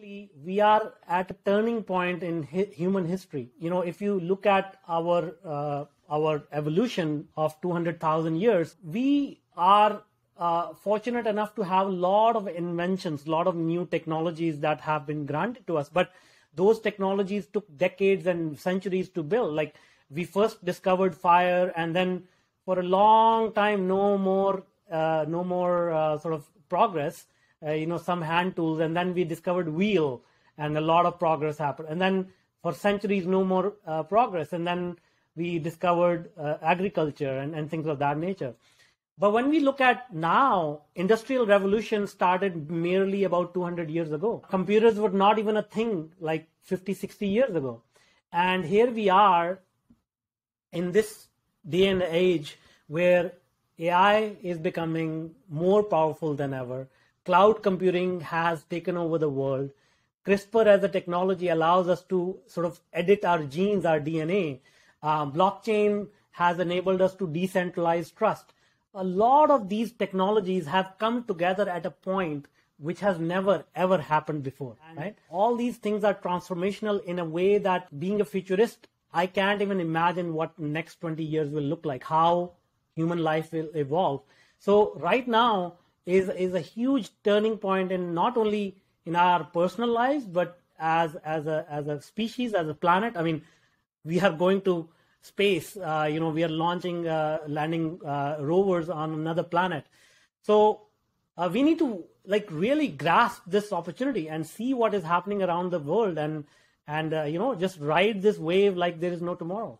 we are at a turning point in hi- human history. You know, if you look at our uh, our evolution of 200,000 years, we are uh, fortunate enough to have a lot of inventions, a lot of new technologies that have been granted to us. But those technologies took decades and centuries to build. Like we first discovered fire, and then for a long time, no more, uh, no more uh, sort of progress uh, you know, some hand tools, and then we discovered wheel, and a lot of progress happened. And then for centuries, no more uh, progress. And then we discovered uh, agriculture and, and things of that nature. But when we look at now, industrial revolution started merely about 200 years ago. Computers were not even a thing like 50, 60 years ago. And here we are in this day and age where AI is becoming more powerful than ever cloud computing has taken over the world. CRISPR as a technology allows us to sort of edit our genes, our DNA. Um, blockchain has enabled us to decentralize trust. A lot of these technologies have come together at a point which has never ever happened before and right all these things are transformational in a way that being a futurist i can't even imagine what next 20 years will look like how human life will evolve so right now is is a huge turning point in not only in our personal lives but as as a as a species as a planet i mean we are going to space uh, you know we are launching uh, landing uh, rovers on another planet so uh, we need to like really grasp this opportunity and see what is happening around the world and and uh, you know just ride this wave like there is no tomorrow